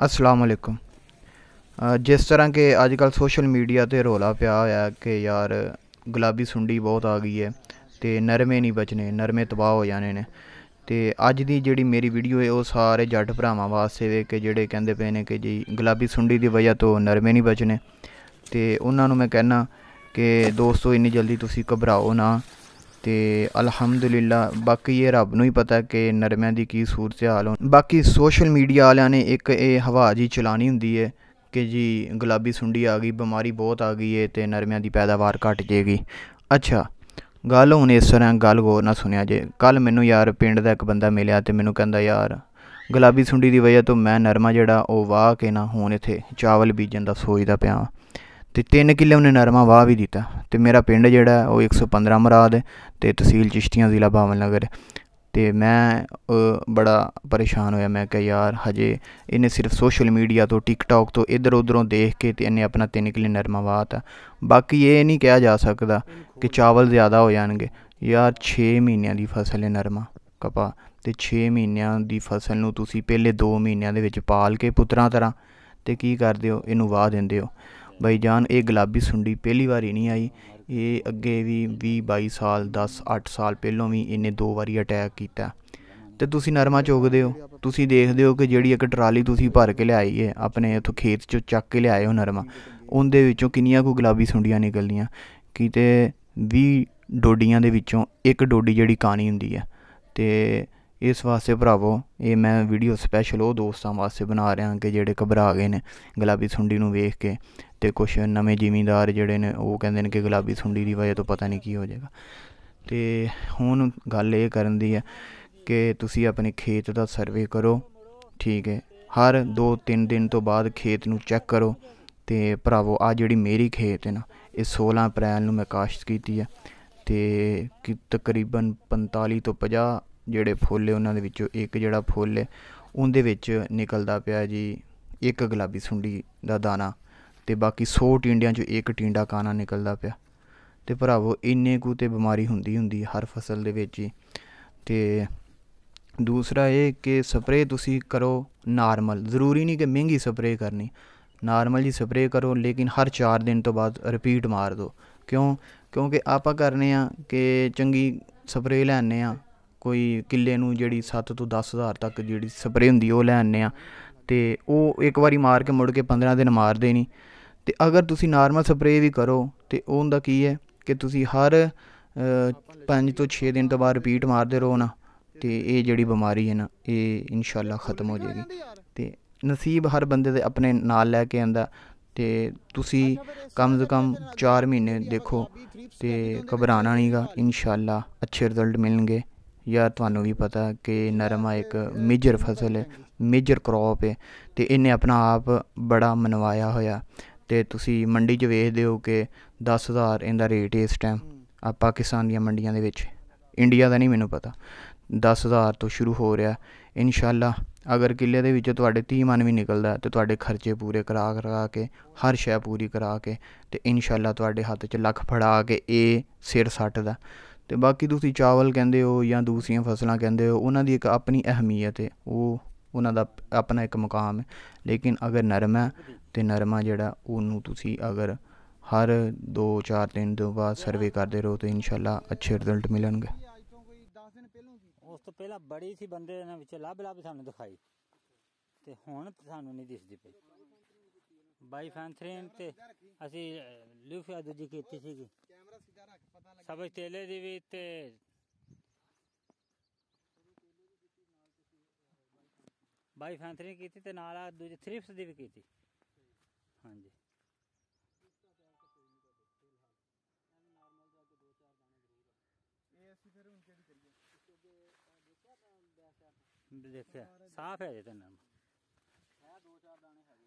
असलकुम ਜਿਸ ਤਰ੍ਹਾਂ ਕਿ ਅੱਜ ਕੱਲ ਸੋਸ਼ਲ ਮੀਡੀਆ ਤੇ ਰੋਲਾ ਪਿਆ ਹੋਇਆ ਕਿ ਯਾਰ ਗੁਲਾਬੀ ਸੁੰਡੀ ਬਹੁਤ ਆ ਗਈ ਹੈ ਤੇ ਨਰਮੇ ਨਹੀਂ ਬਚਨੇ ਨਰਮੇ ਤਬਾਹ ਹੋ ਜਾਣੇ ਨੇ ਤੇ ਅੱਜ ਦੀ ਜਿਹੜੀ ਮੇਰੀ ਵੀਡੀਓ ਹੈ ਉਹ ਸਾਰੇ ਜੱਟ ਭਰਾਵਾਂ ਵਾਸਤੇ ਵੇ ਕਿ ਜਿਹੜੇ ਕਹਿੰਦੇ ਪਏ ਨੇ ਕਿ ਜੀ ਗੁਲਾਬੀ ਸੁੰਡੀ ਦੀ ਵਜ੍ਹਾ ਤੋਂ ਨਰਮੇ ਨਹੀਂ ਬਚਨੇ ਤੇ ਉਹਨਾਂ ਨੂੰ ਮੈਂ ਕਹਿਣਾ ਕਿ ਦੋਸਤੋ ਇੰਨੀ ਜਲਦੀ ਤੁਸੀਂ ਘਬਰਾਓ ਨਾ ਤੇ ਅਲਹਮਦੁਲਿਲਾ ਬਾਕੀ ਇਹ ਰੱਬ ਨੂੰ ਹੀ ਪਤਾ ਕਿ ਨਰਮਿਆਂ ਦੀ ਕੀ ਸੂਰਤ ਹਾਲ ਹੋਣ ਬਾਕੀ ਸੋਸ਼ਲ ਮੀਡੀਆ ਵਾਲਿਆਂ ਨੇ ਇੱਕ ਇਹ ਹਵਾ ਜੀ ਚਲਾਣੀ ਹੁੰਦੀ ਹੈ ਕਿ ਜੀ ਗੁਲਾਬੀ ਸੁੰਡੀ ਆ ਗਈ ਬਿਮਾਰੀ ਬਹੁਤ ਆ ਗਈ ਏ ਤੇ ਨਰਮਿਆਂ ਦੀ ਪੈਦਾਵਾਰ ਘਟ ਜੇਗੀ ਅੱਛਾ ਗੱਲ ਹੁਣ ਇਸ ਤਰ੍ਹਾਂ ਗੱਲ ਗੌਰ ਨਾਲ ਸੁਣਿਆ ਜੇ ਕੱਲ ਮੈਨੂੰ ਯਾਰ ਪਿੰਡ ਦਾ ਇੱਕ ਬੰਦਾ ਮਿਲਿਆ ਤੇ ਮੈਨੂੰ ਕਹਿੰਦਾ ਯਾਰ ਗੁਲਾਬੀ ਸੁੰਡੀ ਦੀ ਵਜ੍ਹਾ ਤੋਂ ਮੈਂ ਨਰਮਾ ਜਿਹੜਾ ਉਹ ਵਾਹ ਕੇ ਨਾ ਹੁਣ ਇੱਥੇ ਚਾਵਲ ਬੀਜਣ ਦਾ ਸੋਚਦਾ ਪਿਆ ਤੇ 3 ਕਿੱਲੇ ਉਹਨੇ ਨਰਮਾ ਵਾਹ ਵੀ ਦਿੱਤਾ ਤੇ ਮੇਰਾ ਪਿੰਡ ਜਿਹੜਾ ਉਹ 115 ਮਰਾਦ ਹੈ ਤੇ ਤਹਿਸੀਲ ਚਿਸ਼ਤੀਆਂ ਜ਼ਿਲ੍ਹਾ ਬਾਵਲ ਨਗਰ ਤੇ ਮੈਂ ਬੜਾ ਪਰੇਸ਼ਾਨ ਹੋਇਆ ਮੈਂ ਕਿਹਾ ਯਾਰ ਹਜੇ ਇਹਨੇ ਸਿਰਫ ਸੋਸ਼ਲ ਮੀਡੀਆ ਤੋਂ ਟਿਕਟੌਕ ਤੋਂ ਇਧਰ ਉਧਰੋਂ ਦੇਖ ਕੇ ਤੇ ਇਹਨੇ ਆਪਣਾ 3 ਕਿੱਲੇ ਨਰਮਾ ਵਾਹਤਾ ਬਾਕੀ ਇਹ ਨਹੀਂ ਕਿਹਾ ਜਾ ਸਕਦਾ ਕਿ ਚਾਵਲ ਜ਼ਿਆਦਾ ਹੋ ਜਾਣਗੇ ਯਾਰ 6 ਮਹੀਨਿਆਂ ਦੀ ਫਸਲ ਹੈ ਨਰਮਾ ਕਪਾ ਤੇ 6 ਮਹੀਨਿਆਂ ਦੀ ਫਸਲ ਨੂੰ ਤੁਸੀਂ ਪਹਿਲੇ 2 ਮਹੀਨਿਆਂ ਦੇ ਵਿੱਚ ਪਾਲ ਕੇ ਪੁੱਤਰਾਂ ਤਰ੍ਹਾਂ ਤੇ ਕੀ ਕਰਦੇ ਹੋ ਇਹਨੂੰ ਵਾਹ ਦਿੰਦੇ ਹੋ ਜਾਨ ਇਹ ਗੁਲਾਬੀ ਸੁੰਡੀ ਪਹਿਲੀ ਵਾਰੀ ਨਹੀਂ ਆਈ ਇਹ ਅੱਗੇ ਵੀ 20 22 ਸਾਲ 10 8 ਸਾਲ ਪਹਿਲਾਂ ਵੀ ਇਹਨੇ ਦੋ ਵਾਰੀ ਅਟੈਕ ਕੀਤਾ ਤੇ ਤੁਸੀਂ ਨਰਮਾ ਚੋਗਦੇ ਹੋ ਤੁਸੀਂ ਦੇਖਦੇ ਹੋ ਕਿ ਜਿਹੜੀ ਇੱਕ ਟਰਾਲੀ ਤੁਸੀਂ ਭਰ ਕੇ ਲਿਆਈ ਹੈ ਆਪਣੇ ਇਥੋਂ ਖੇਤ ਚੋਂ ਚੱਕ ਕੇ ਲਿਆਏ ਹੋ ਨਰਮਾ ਉਹਦੇ ਵਿੱਚੋਂ ਕਿੰਨੀਆਂ ਕੋ ਗੁਲਾਬੀ ਸੁੰਡੀਆਂ ਨਿਕਲਦੀਆਂ ਕਿਤੇ 20 ਡੋਡੀਆਂ ਦੇ ਵਿੱਚੋਂ ਇੱਕ ਡੋਡੀ ਜਿਹੜੀ ਕਾਣੀ ਹੁੰਦੀ ਹੈ ਤੇ ਇਸ ਵਾਸਤੇ ਭਰਾਵੋ ਇਹ ਮੈਂ ਵੀਡੀਓ ਸਪੈਸ਼ਲ ਉਹ ਦੋਸਤਾਂ ਵਾਸਤੇ ਬਣਾ ਰਿਹਾ ਕਿ ਜਿਹੜੇ ਘਬਰਾ ਗਏ ਨੇ ਗੁਲਾਬੀ ਸੁੰਡੀ ਨੂੰ ਵੇਖ ਕੇ ਤੇ ਕੁਝ ਨਵੇਂ ਜ਼ਿਮੀਂਦਾਰ ਜਿਹੜੇ ਨੇ ਉਹ ਕਹਿੰਦੇ ਨੇ ਕਿ ਗੁਲਾਬੀ ਸੁੰਡੀ ਦੀ ਵਜ੍ਹਾ ਤੋਂ ਪਤਾ ਨਹੀਂ ਕੀ ਹੋ ਜਾਏਗਾ ਤੇ ਹੁਣ ਗੱਲ ਇਹ ਕਰਨ ਦੀ ਹੈ ਕਿ ਤੁਸੀਂ ਆਪਣੇ ਖੇਤ ਦਾ ਸਰਵੇ ਕਰੋ ਠੀਕ ਹੈ ਹਰ 2-3 ਦਿਨ ਤੋਂ ਬਾਅਦ ਖੇਤ ਨੂੰ ਚੈੱਕ ਕਰੋ ਤੇ ਭਰਾਵੋ ਆ ਜਿਹੜੀ ਮੇਰੀ ਖੇਤ ਹੈ ਨਾ ਇਹ 16 ਅਪ੍ਰੈਲ ਨੂੰ ਮੈਂ ਕਾਸ਼ਤ ਕੀਤੀ ਹੈ ਤੇ ਤਕਰੀਬਨ 45 ਤੋਂ 50 ਜਿਹੜੇ ਫੁੱਲ ਹੈ ਉਹਨਾਂ ਦੇ ਵਿੱਚੋਂ ਇੱਕ ਜਿਹੜਾ ਫੁੱਲ ਹੈ ਉਹਦੇ ਵਿੱਚ ਨਿਕਲਦਾ ਪਿਆ ਜੀ ਇੱਕ ਗੁਲਾਬੀ ਸੁੰਡੀ ਦਾ ਦਾਣਾ ਤੇ ਬਾਕੀ 100 ਟਿੰਡਿਆਂ ਚੋਂ ਇੱਕ ਟਿੰਡਾ ਕਾਣਾ ਨਿਕਲਦਾ ਪਿਆ ਤੇ ਭਰਾਵੋ ਇੰਨੇ ਕੁ ਤੇ ਬਿਮਾਰੀ ਹੁੰਦੀ ਹੁੰਦੀ ਹਰ ਫਸਲ ਦੇ ਵਿੱਚ ਹੀ ਤੇ ਦੂਸਰਾ ਇਹ ਕਿ ਸਪਰੇਅ ਤੁਸੀਂ ਕਰੋ ਨਾਰਮਲ ਜ਼ਰੂਰੀ ਨਹੀਂ ਕਿ ਮਹਿੰਗੀ ਸਪਰੇਅ ਕਰਨੀ ਨਾਰਮਲ ਜੀ ਸਪਰੇਅ ਕਰੋ ਲੇਕਿਨ ਹਰ 4 ਦਿਨ ਤੋਂ ਬਾਅਦ ਰਿਪੀਟ ਮਾਰ ਦਿਓ ਕਿਉਂ ਕਿਉਂਕਿ ਆਪਾਂ ਕਰਨੇ ਆ ਕਿ ਚੰਗੀ ਸਪਰੇਅ ਲੈਣੇ ਆ ਕੋਈ ਕਿੱਲੇ ਨੂੰ ਜਿਹੜੀ 7 ਤੋਂ 10000 ਤੱਕ ਜਿਹੜੀ ਸਪਰੇ ਹੁੰਦੀ ਉਹ ਲੈ ਆਨੇ ਆ ਤੇ ਉਹ ਇੱਕ ਵਾਰੀ ਮਾਰ ਕੇ ਮੁੜ ਕੇ 15 ਦਿਨ ਮਾਰਦੇ ਨਹੀਂ ਤੇ ਅਗਰ ਤੁਸੀਂ ਨਾਰਮਲ ਸਪਰੇ ਵੀ ਕਰੋ ਤੇ ਉਹਦਾ ਕੀ ਹੈ ਕਿ ਤੁਸੀਂ ਹਰ 5 ਤੋਂ 6 ਦਿਨ ਤੋਂ ਬਾਅਦ ਰਿਪੀਟ ਮਾਰਦੇ ਰਹੋ ਨਾ ਤੇ ਇਹ ਜਿਹੜੀ ਬਿਮਾਰੀ ਹੈ ਨਾ ਇਹ ਇਨਸ਼ਾਅੱਲਾ ਖਤਮ ਹੋ ਜਾਏਗੀ ਤੇ ਨਸੀਬ ਹਰ ਬੰਦੇ ਦੇ ਆਪਣੇ ਨਾਲ ਲੈ ਕੇ ਆਂਦਾ ਤੇ ਤੁਸੀਂ ਕਮ ਸੇ ਕਮ 4 ਮਹੀਨੇ ਦੇਖੋ ਤੇ ਘਬਰਾਣਾ ਨਹੀਂਗਾ ਇਨਸ਼ਾਅੱਲਾ ਅੱਛੇ ਰਿਜ਼ਲਟ ਮਿਲਣਗੇ ਜਾਂ ਤੁਹਾਨੂੰ ਵੀ ਪਤਾ ਕਿ ਨਰਮਾ ਇੱਕ ਮੇਜਰ ਫਸਲ ਹੈ ਮੇਜਰ ਕ੍ਰੌਪ ਹੈ ਤੇ ਇਹਨੇ ਆਪਣਾ ਆਪ ਬੜਾ ਮਨਵਾਇਆ ਹੋਇਆ ਤੇ ਤੁਸੀਂ ਮੰਡੀ 'ਚ ਵੇਖਦੇ ਹੋ ਕਿ 10000 ਇਹਦਾ ਰੇਟ ਇਸ ਟਾਈਮ ਆ ਪਾਕਿਸਤਾਨ ਦੀਆਂ ਮੰਡੀਆਂ ਦੇ ਵਿੱਚ ਇੰਡੀਆ ਦਾ ਨਹੀਂ ਮੈਨੂੰ ਪਤਾ 10000 ਤੋਂ ਸ਼ੁਰੂ ਹੋ ਰਿਹਾ ਇਨਸ਼ਾਅੱਲਾ ਅਗਰ ਕਿੱਲੇ ਦੇ ਵਿੱਚੋਂ ਤੁਹਾਡੇ 30 ਮਨ ਵੀ ਨਿਕਲਦਾ ਤੇ ਤੁਹਾਡੇ ਖਰਚੇ ਪੂਰੇ ਕਰਾ ਕਰਾ ਕੇ ਹਰ ਸ਼ੈ ਪੂਰੀ ਕਰਾ ਕੇ ਤੇ ਇਨਸ਼ਾਅੱਲਾ ਤੁਹਾਡੇ ਹੱਥ 'ਚ ਲੱਖ ਫੜਾ ਕੇ ਇਹ ਸਿਰ ਸੱਟਦਾ ਤੇ ਬਾਕੀ ਤੁਸੀਂ ਚਾਵਲ ਕਹਿੰਦੇ ਹੋ ਜਾਂ ਦੂਸਰੀਆਂ ਫਸਲਾਂ ਕਹਿੰਦੇ ਹੋ ਉਹਨਾਂ ਦੀ ਇੱਕ ਆਪਣੀ ਅਹਿਮੀਅਤ ਹੈ ਉਹ ਉਹਨਾਂ ਦਾ ਆਪਣਾ ਇੱਕ ਮਕਾਮ ਹੈ ਲੇਕਿਨ ਅਗਰ ਨਰਮਾ ਤੇ ਨਰਮਾ ਜਿਹੜਾ ਉਹਨੂੰ ਤੁਸੀਂ ਅਗਰ ਹਰ 2 4 ਦਿਨ ਤੋਂ ਬਾਅਦ ਸਰਵੇ ਕਰਦੇ ਰਹੋ ਤੇ ਇਨਸ਼ਾਅੱਲਾ ਅੱਛੇ ਰਿਜ਼ਲਟ ਮਿਲਣਗੇ ਉਸ ਤੋਂ ਪਹਿਲਾਂ ਬੜੀ ਸੀ ਬੰਦੇ ਇਹਨਾਂ ਵਿੱਚ ਲੱਭ ਲੱਭ ਸਾਨੂੰ ਦਿਖਾਈ ਤੇ ਹੁਣ ਸਾਨੂੰ ਨਹੀਂ ਦਿਸਦੀ ਪਈ ਬਾਈ ਫੈਂਥਰੀਨ ਤੇ ਅਸੀਂ ਲਿਫਿਆ ਦੂਜੀ ਕੀਤੀ ਸੀਗੀ ਸਭ ਤੇਲੇ ਦੀ ਵੀ ਤੇ ਬਾਈ ਫੈਂਥਰੀ ਕੀਤੀ ਤੇ ਨਾਲ ਆ ਦੂਜੇ ਥ੍ਰਿਪਸ ਦੀ ਵੀ ਕੀਤੀ ਹਾਂਜੀ ਇਹ ਅਸੀਂ ਫਿਰ ਹੁਣ ਕਿਹੜੀ ਕਰੀਏ ਦੇਖਿਆ ਸਾਫ਼ ਹੈ ਜੇ ਤੇ ਨਾਮ ਹੈ ਦੋ ਚਾਰ ਦਾਣੇ ਹੈ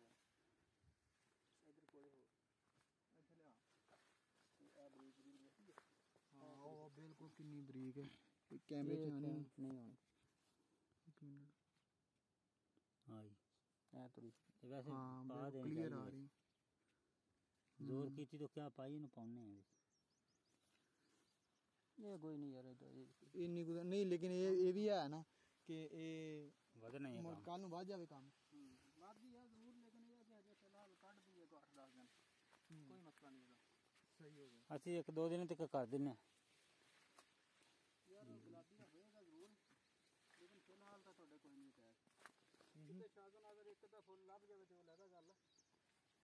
ਦੇਖੋ ਕਿੰਨੀ ਬਰੀਕ ਹੈ ਕੈਮਰੇ 'ਚ ਆਣੀ ਨਹੀਂ ਆਣੀ ਇੱਕ ਮਿੰਟ ਆਈ ਐ ਤੁਰੀ ਤੇ ਵੈਸੇ ਪਾ ਦੇ ਕਲੀਅਰ ਆ ਰਹੀ ਜ਼ੋਰ ਕੀਤੀ ਤਾਂ ਕਿਆ ਪਾਈ ਇਹਨੂੰ ਪਾਉਣੇ ਆ ਇਹ ਕੋਈ ਨਹੀਂ ਯਾਰ ਇਹ ਇੰਨੀ ਕੁ ਨਹੀਂ ਲੇਕਿਨ ਇਹ ਇਹ ਵੀ ਹੈ ਨਾ ਕਿ ਇਹ ਵਧਣਾ ਹੀ ਹੈ ਕੱਲ ਨੂੰ ਵੱਧ ਜਾਵੇ ਕੰਮ ਵੱਧ ਹੀ ਆ ਜ਼ਰੂਰ ਲੇਕਿਨ ਇਹ ਕਿ ਅਜੇ ਫਿਲਹਾਲ ਕੱਢ ਦਈਏ ਕੋ 8-10 ਦਿਨ ਕੋਈ ਮਸਲਾ ਨਹੀਂ ਇਹਦਾ ਸਹੀ ਹੋ ਗਿਆ ਅਸੀਂ ਇੱਕ ਦੋ ਦਿਨ ਤੱਕ ਕਰ ਦਿੰਨੇ ਆ ਤੁਹਾਡੇ ਕੋਈ ਨਹੀਂ ਅਟੈਕ ਕਿਤੇ ਸ਼ਾਜ਼ਨ ਅਗਰ ਇੱਕ ਦਾ ਫੁੱਲ ਲੱਭ ਜਾਵੇ ਤੇ ਉਹ ਲੈਦਾ ਗੱਲ